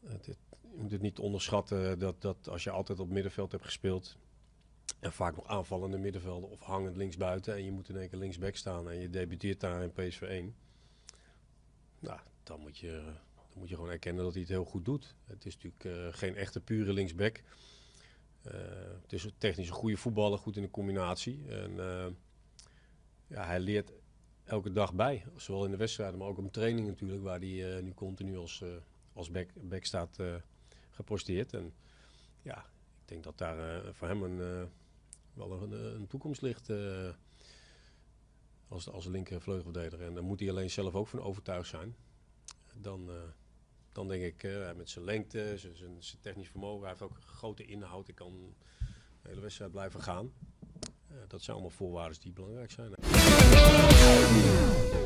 je moet het niet onderschatten dat, dat als je altijd op middenveld hebt gespeeld. En vaak nog aanvallende middenvelden of hangend linksbuiten. En je moet in één keer linksback staan en je debuteert daar in PSV 1. Nou, dan moet, je, dan moet je gewoon erkennen dat hij het heel goed doet. Het is natuurlijk eh, geen echte pure linksback. Eh, het is technisch een goede voetballer, goed in de combinatie. En eh, ja, hij leert elke dag bij. Zowel in de wedstrijden, maar ook op training natuurlijk. Waar hij nu continu als, als back, back staat eh, geposteerd. En ja, ik denk dat daar eh, voor hem een, eh, wel een, een, toekomst ligt als, als linker vleugelverdediger. En dan moet hij alleen zelf ook van overtuigd zijn. Dan, dan denk ik, met zijn lengte, zijn, zijn, technisch vermogen, hij heeft ook grote inhoud. Ik kan de hele wedstrijd blijven gaan. dat zijn allemaal voorwaarden die belangrijk zijn.